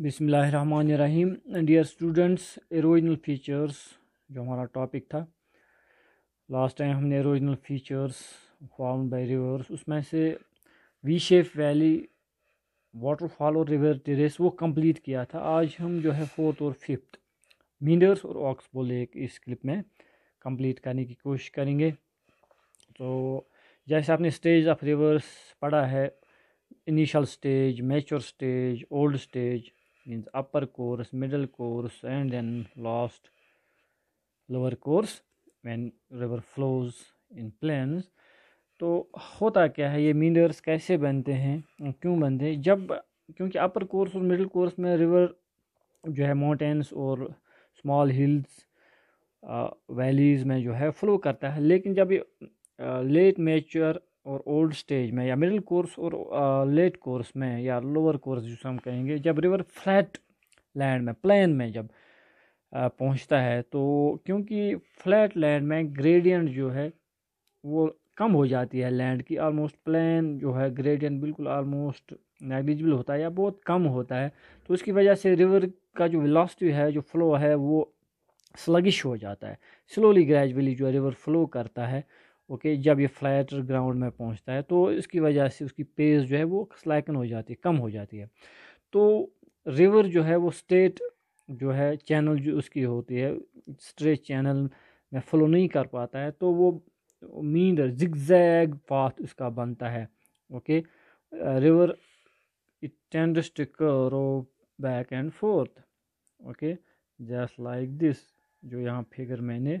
बिसमीम dear students एरोजनल features जो हमारा टॉपिक था लास्ट टाइम हमने erosional features form by rivers उसमें से वी शेप वैली वाटरफॉल और रिवर टेरेस वो कंप्लीट किया था आज हम जो है फोर्थ और फिफ्थ मीडर्स और ऑक्सबो लेक इस क्लिप में कंप्लीट करने की कोशिश करेंगे तो जैसे आपने स्टेज ऑफ रिवर्स पढ़ा है initial stage mature stage old stage means upper course middle course and then last lower course when river flows in plains तो होता क्या है ये मीनर्स कैसे बनते हैं क्यों बनते हैं जब क्योंकि अपर कोर्स और मिडिल कोर्स में रिवर जो है माउंटेंस और स्मॉल हिल्स वैलीज़ में जो है फ़्लो करता है लेकिन जब ये लेट uh, मेचर और ओल्ड स्टेज में या मिडिल कोर्स और लेट कोर्स में या लोअर कोर्स जिसे हम कहेंगे जब रिवर फ्लैट लैंड में प्लेन में जब पहुंचता है तो क्योंकि फ्लैट लैंड में ग्रेडियंट जो है वो कम हो जाती है लैंड की आलमोस्ट प्लेन जो है ग्रेडियंट बिल्कुल आलमोस्ट नेग्लिजिबल होता है या बहुत कम होता है तो उसकी वजह से रिवर का जो वेलोसिटी है जो फ्लो है वो स्लगिश हो जाता है स्लोली ग्रेजुअली जो रिवर फ्लो करता है ओके जब ये फ्लैट ग्राउंड में पहुंचता है तो इसकी वजह से उसकी पेस जो है वो स्लैकन हो जाती है कम हो जाती है तो रिवर जो है वो स्टेट जो है चैनल जो उसकी होती है स्ट्रेट चैनल में फ्लो नहीं कर पाता है तो वो मीन जिगजैग पाथ उसका बनता है okay river it tends to curve back and forth okay just like जो यहाँ फिगर मैंने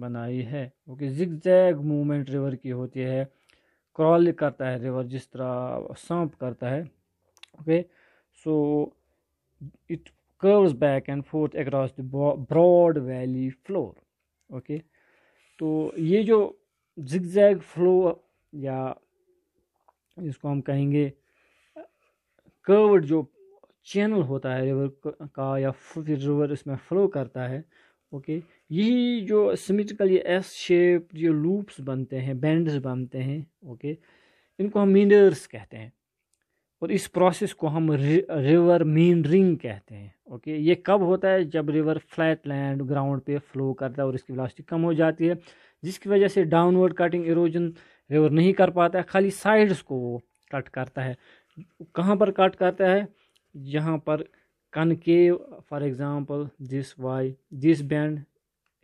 बनाई है okay zig zag movement river की होती है क्रॉल करता है रिवर जिस तरह सांप करता है okay so it curves back and forth across the broad valley floor okay तो ये जो जिग जैग फ्लो या इसको हम कहेंगे कर्व्ड जो चैनल होता है रिवर का या फिर रिवर इसमें फ्लो करता है ओके okay? यही जो सिमेट्रिकल ये एस शेप जो लूप्स बनते हैं बैंड्स बनते हैं ओके इनको हम मीनर्स कहते हैं और इस प्रोसेस को हम रिवर मीनरिंग कहते हैं ओके ये कब होता है जब रिवर फ्लैट लैंड ग्राउंड पे फ्लो करता है और इसकी वेलोसिटी कम हो जाती है जिसकी वजह से डाउनवर्ड कटिंग इरोजन रिवर नहीं कर पाता है खाली साइड्स को वो कट करता है कहाँ पर कट करता है जहाँ पर concave for example this way this bend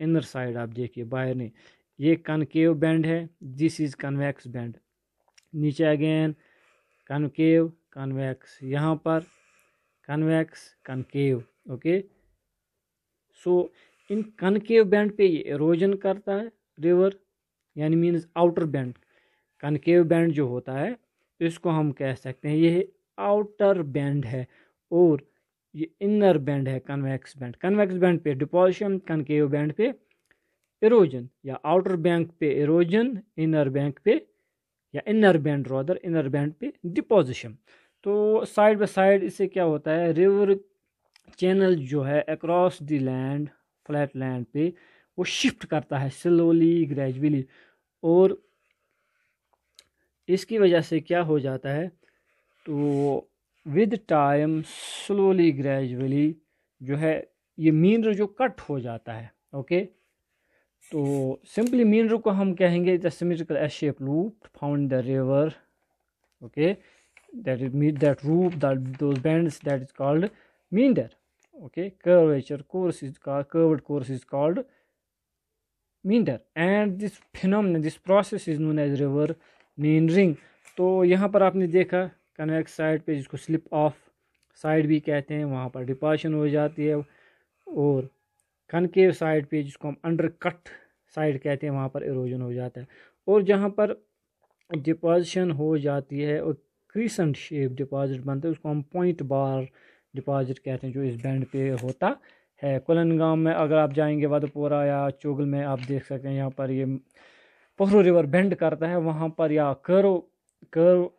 inner side आप देखिए बाहर नहीं ये कनकेव बैंड है दिस इज़ कन्वैक्स बैंड नीचे अगेन कनकेव कन्वैक्स यहाँ पर convex concave okay so in concave bend पे ये एरोजन करता है रिवर यानी means outer bend concave bend जो होता है इसको हम कह सकते हैं ये आउटर बैंड है और ये इनर बैंड है कन्वेक्स बैंड कन्वेक्स बैंड पे डिपॉजिशन कनकेव बैंड पे इरोजन या आउटर बैंक पे इरोजन इनर बैंक पे या inner bend rather inner bend पे डिपोजिशन तो साइड बाय साइड इससे क्या होता है रिवर चैनल जो है across the land flat land पे वो शिफ्ट करता है स्लोली ग्रेजुअली और इसकी वजह से क्या हो जाता है तो विद टाइम स्लोली ग्रेजुअली जो है ये मीनर जो कट हो जाता है ओके तो सिंपली मीनर को हम कहेंगे the symmetrical S shape loop found the river okay that is meet that loop that that is called meander okay curvature course is curved course is called meander and this phenomenon this process is known as river meandering तो यहाँ पर आपने देखा convex side पे जिसको slip of side भी कहते हैं वहाँ पर डिपाशन हो जाती है और कनकेव साइड पे जिसको हम अंडर कट साइड कहते हैं वहाँ पर इरोजन हो जाता है और जहाँ पर डिपॉजिशन हो जाती है और क्रीसेंट शेप डिपॉजिट बनता है उसको हम पॉइंट बार डिपॉजिट कहते हैं जो इस बैंड पे होता है कोलनगाम में अगर आप जाएंगे वधपोरा या चोगल में आप देख सकते हैं यहाँ पर ये पोहरू रिवर बेंड करता है वहाँ पर या करो कर्व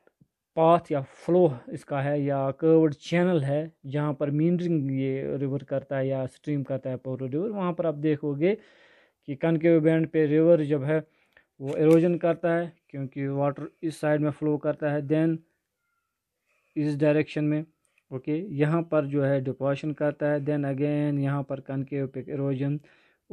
पाथ या फ्लो इसका है या कर्वड चैनल है जहाँ पर मीनरिंग ये रिवर करता है या स्ट्रीम करता है पोरो रिवर वहाँ पर आप देखोगे कि के बैंड पे रिवर जब है वो एरोजन करता है क्योंकि वाटर इस साइड में फ़्लो करता है देन इस डायरेक्शन में ओके यहाँ पर जो है डिपोशन करता है देन अगेन यहाँ पर कनकेव पे एरोजन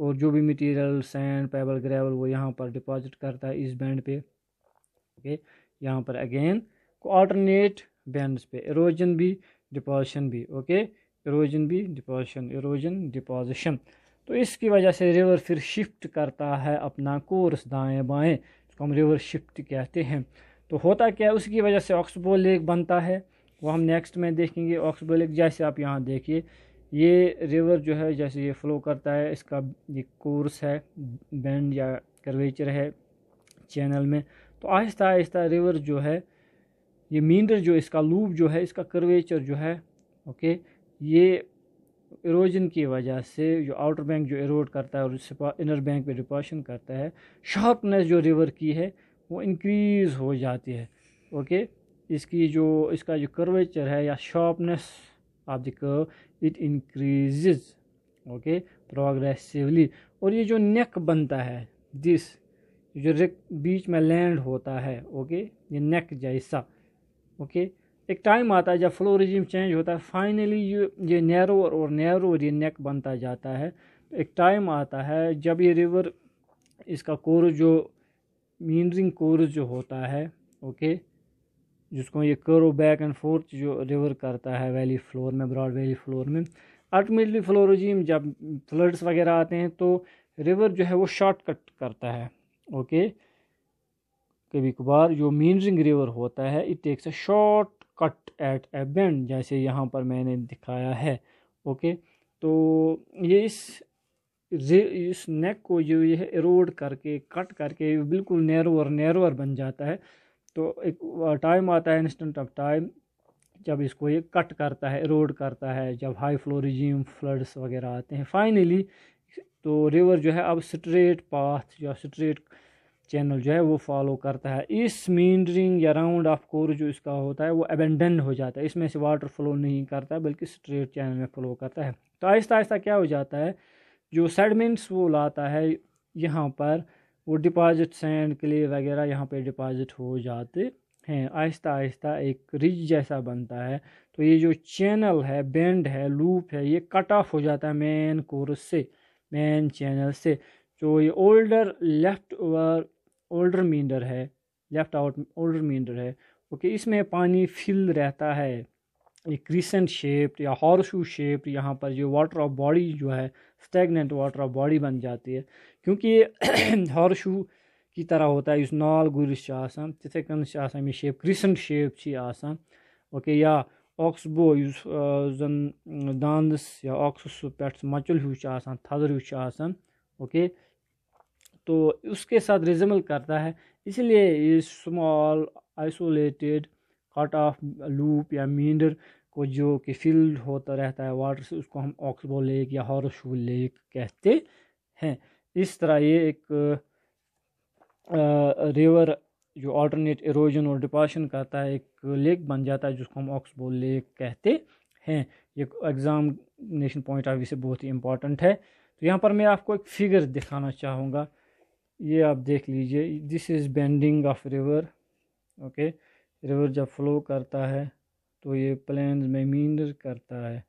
और जो भी मटीरियल सैंड पेबल ग्रेवल वो यहाँ पर डिपॉजिट करता है इस बैंड पे ओके यहाँ पर अगेन ऑल्टरनेट बैंड्स पे इरोजन भी डिपोजिशन भी ओके इरोजन भी डिपोजिशन इरोजन डिपोजिशन तो इसकी वजह से रिवर फिर शिफ्ट करता है अपना कोर्स दाएं बाएं इसको हम रिवर शिफ्ट कहते हैं तो होता क्या है उसकी वजह से ऑक्सबो लेक बनता है वो हम नेक्स्ट में देखेंगे ऑक्सबो लेक जैसे आप यहाँ देखिए ये रिवर जो है जैसे ये फ्लो करता है इसका ये कोर्स है बैंड या करवेचर है चैनल में तो आहिस्ता आहिस्ता रिवर जो है ये मीनर जो इसका लूप जो है इसका कर्वेचर जो है ओके ये इरोजन की वजह से जो आउटर बैंक जो इरोड करता है और इनर बैंक पे डिपॉशन करता है शार्पनेस जो रिवर की है वो इंक्रीज़ हो जाती है ओके इसकी जो इसका जो कर्वेचर है या शार्पनेस ऑफ देखो इट इंक्रीज ओके प्रोग्रेसिवली और ये जो नेक बनता है दिस जो बीच में लैंड होता है ओके ये नेक जैसा ओके एक टाइम आता है जब फ्लो रिजिम चेंज होता है फाइनली ये ये नैरो और नैरो ये नेक बनता जाता है एक टाइम आता है जब ये रिवर इसका कोर जो मीनरिंग कोर जो होता है ओके जिसको ये करो बैक एंड फोर्थ जो रिवर करता है वैली फ्लोर में ब्रॉड वैली फ्लोर में अल्टीमेटली रिजिम जब फ्लड्स वगैरह आते हैं तो रिवर जो है वो शॉर्टकट करता है ओके कभी कभार जो मीनरिंग रिवर होता है it takes a short cut at a bend जैसे यहाँ पर मैंने दिखाया है ओके तो ये इस इस नेक को जो है एरोड करके कट करके बिल्कुल नैरो और नैरोअर बन जाता है तो एक टाइम आता है इंस्टेंट ऑफ टाइम जब इसको ये कट करता है एरोड करता है जब हाई फ्लोरिजियम फ्लड्स वगैरह आते हैं फाइनली तो रिवर जो है अब स्ट्रेट पाथ या स्ट्रेट चैनल जो है वो फॉलो करता है इस मीनरिंग या राउंड ऑफ कोर जो इसका होता है वो एबेंडन हो जाता है इसमें से वाटर फ्लो नहीं करता है बल्कि स्ट्रेट चैनल में फ्लो करता है तो आहिस्ता आहिस्ता क्या हो जाता है जो सेडमेंट्स वो लाता है यहाँ पर वो डिपॉजिट सैंड क्ले वगैरह यहाँ पर डिपॉजिट हो जाते हैं आहिस्ता आहिस्ता एक रिज जैसा बनता है तो ये जो चैनल है बेंड है लूप है ये कट ऑफ हो जाता है मेन कोर्स से मेन चैनल से जो ये older left over older reminder है लेफ्ट आउट ओल्ड रिमाइंडर है ओके इसमें पानी फिल रहता है ये क्रिसेंट शेप या हॉर्सू शेप यहाँ पर जो वाटर ऑफ बॉडी जो है स्टेगनेंट वाटर ऑफ बॉडी बन जाती है क्योंकि हॉर्सू की तरह होता है इस नॉल गुरिस तिथे कन ये शेप क्रिसेंट शेप आसान ओके या ऑक्सबो इस uh, जन दांदस या ऑक्सस पेट्स मचल हूँ थदर हूँ ओके तो उसके साथ रिजमल करता है इसलिए ये small isolated cut off loop या मीडर को जो कि फील्ड होता रहता है वाटर से उसको हम ऑक्सबो लेक या हॉरशू लेक कहते हैं इस तरह ये एक रिवर जो ऑल्टरनेट एरोजन और डिपाशन करता है एक लेक बन जाता है जिसको हम ऑक्सबो लेक कहते हैं ये एग्ज़ामिनेशन पॉइंट ऑफ व्यू से बहुत ही इंपॉर्टेंट है तो यहाँ पर मैं आपको एक फ़िगर दिखाना चाहूँगा ये आप देख लीजिए this is bending of river okay river जब फ्लो करता है तो ये प्लेन्स में मीनर करता है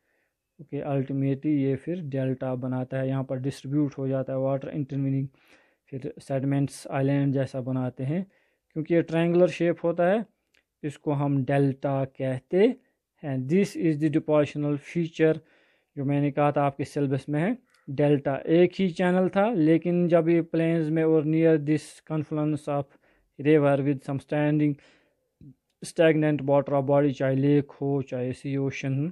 ओके okay, अल्टीमेटली ये फिर डेल्टा बनाता है यहाँ पर डिस्ट्रीब्यूट हो जाता है वाटर इंटरवीनिंग फिर सेडमेंट्स आइलैंड जैसा बनाते हैं क्योंकि ये ट्रायंगुलर शेप होता है इसको हम डेल्टा कहते हैं this is the depositional feature जो मैंने कहा था आपके सिलेबस में है डेल्टा एक ही चैनल था लेकिन जब ये प्लेन्स में और near this confluence of river with some standing stagnant water of body चाहे लेक हो चाहे सी ओशन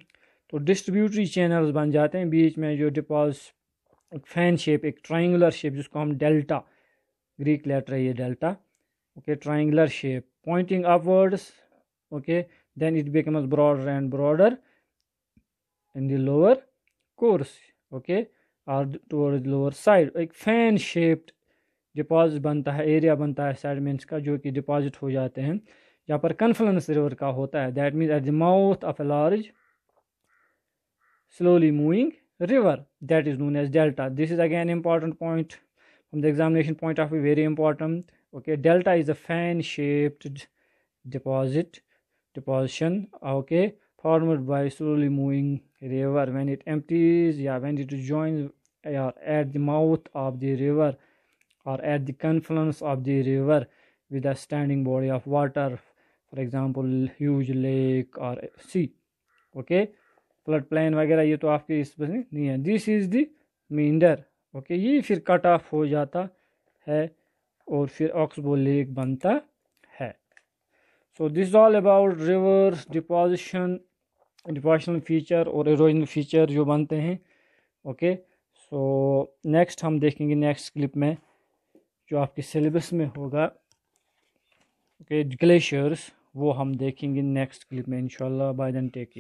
तो डिस्ट्रीब्यूटरी चैनल्स बन जाते हैं बीच में जो डिपॉज फैन शेप एक ट्राइंगुलर शेप जिसको हम डेल्टा ग्रीक लेटर है ये delta okay triangular shape pointing upwards okay then it becomes broader and broader in the course okay okay और टूवर्ड लोअर साइड एक फैन शेप्ड डिपॉजिट बनता है area बनता है साइड मीन्स का जो कि डिपॉजिट हो जाते हैं यहाँ पर कन्फ्लेंस रिवर का होता है that means at the mouth of a large slowly moving river that is known as delta this is again important point from the examination point of view very important okay delta is a fan shaped deposit deposition okay formed by slowly moving river when it empties yeah when it joins yeah, at the mouth of the river or at the confluence of the river with a standing body of water for example huge lake or sea okay flood plain वगैरह ये तो आपके इस पर नहीं है this is the meander okay ये फिर कट ऑफ हो जाता है और फिर ऑक्सबो लेक बनता है so this all about rivers deposition depositional feature और इरोजनल फीचर जो बनते हैं ओके सो नेक्स्ट हम देखेंगे नेक्स्ट क्लिप में जो आपके सिलेबस में होगा ओके ग्लेशियर्स वो हम देखेंगे नेक्स्ट क्लिप में इंशाल्लाह बाय देन टेक केयर